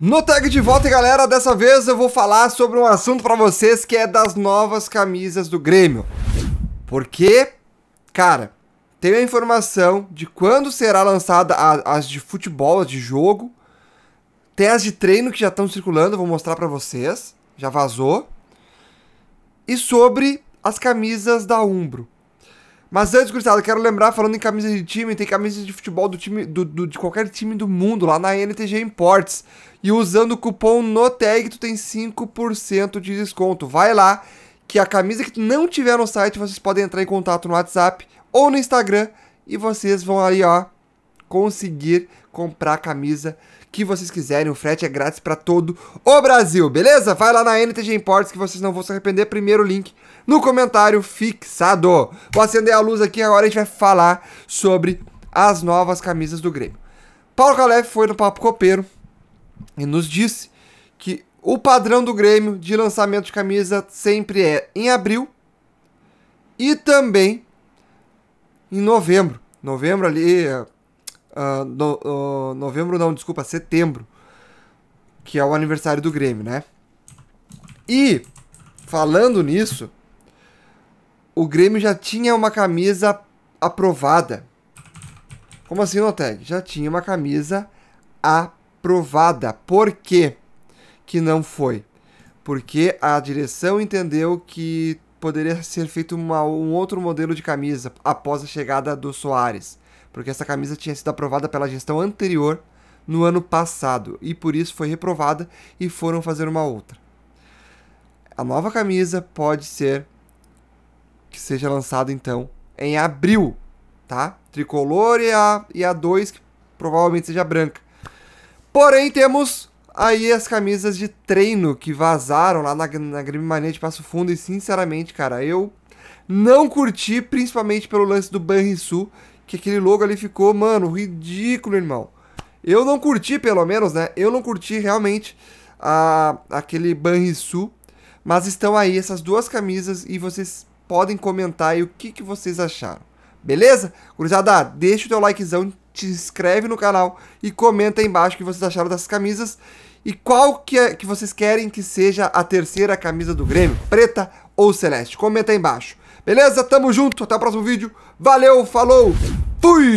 No tag de volta, galera, dessa vez eu vou falar sobre um assunto para vocês que é das novas camisas do Grêmio. Porque, cara, tem a informação de quando será lançada as de futebol, as de jogo, tem as de treino que já estão circulando, vou mostrar para vocês, já vazou. E sobre as camisas da Umbro. Mas antes, gurizada, quero lembrar, falando em camisa de time, tem camisa de futebol do time do, do, de qualquer time do mundo lá na NTG Imports. E usando o cupom NOTEG, tu tem 5% de desconto. Vai lá, que a camisa que tu não tiver no site, vocês podem entrar em contato no WhatsApp ou no Instagram e vocês vão aí, ó, conseguir comprar a camisa que vocês quiserem. O frete é grátis para todo o Brasil, beleza? Vai lá na NTG Imports que vocês não vão se arrepender. Primeiro link no comentário fixado. Vou acender a luz aqui agora a gente vai falar sobre as novas camisas do Grêmio. Paulo Calef foi no Papo Copeiro e nos disse que o padrão do Grêmio de lançamento de camisa sempre é em abril e também em novembro. Novembro ali, Uh, no, uh, novembro não, desculpa, setembro, que é o aniversário do Grêmio, né? E falando nisso, o Grêmio já tinha uma camisa aprovada. Como assim, Noteg? Já tinha uma camisa aprovada. Por quê que não foi? Porque a direção entendeu que poderia ser feito uma, um outro modelo de camisa após a chegada do Soares porque essa camisa tinha sido aprovada pela gestão anterior no ano passado e por isso foi reprovada e foram fazer uma outra. A nova camisa pode ser que seja lançada então em abril, tá? Tricolor e a e a 2 que provavelmente seja branca. Porém temos aí as camisas de treino que vazaram lá na, na Grêmio Mania de Passo Fundo e sinceramente, cara, eu não curti, principalmente pelo lance do Banrisul, que aquele logo ali ficou, mano, ridículo, irmão. Eu não curti, pelo menos, né? Eu não curti realmente a, aquele banrisu Mas estão aí essas duas camisas e vocês podem comentar aí o que, que vocês acharam. Beleza? Curizada, deixa o teu likezão, te inscreve no canal e comenta aí embaixo o que vocês acharam dessas camisas. E qual que, é, que vocês querem que seja a terceira camisa do Grêmio? Preta ou celeste? Comenta aí embaixo. Beleza? Tamo junto, até o próximo vídeo. Valeu, falou, fui!